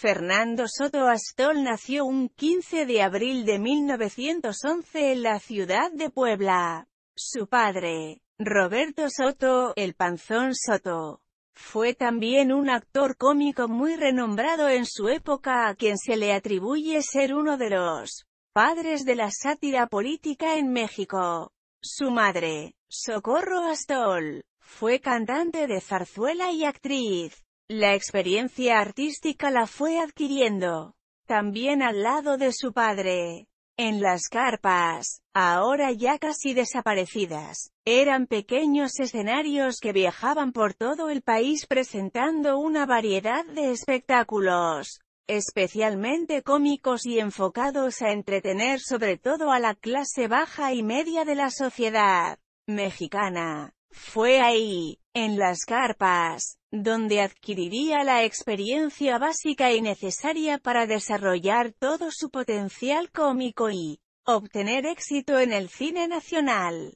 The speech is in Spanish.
Fernando Soto Astol nació un 15 de abril de 1911 en la ciudad de Puebla. Su padre, Roberto Soto, el Panzón Soto, fue también un actor cómico muy renombrado en su época a quien se le atribuye ser uno de los padres de la sátira política en México. Su madre, Socorro Astol, fue cantante de zarzuela y actriz. La experiencia artística la fue adquiriendo, también al lado de su padre. En las carpas, ahora ya casi desaparecidas, eran pequeños escenarios que viajaban por todo el país presentando una variedad de espectáculos, especialmente cómicos y enfocados a entretener sobre todo a la clase baja y media de la sociedad mexicana. Fue ahí, en las carpas, donde adquiriría la experiencia básica y necesaria para desarrollar todo su potencial cómico y obtener éxito en el cine nacional.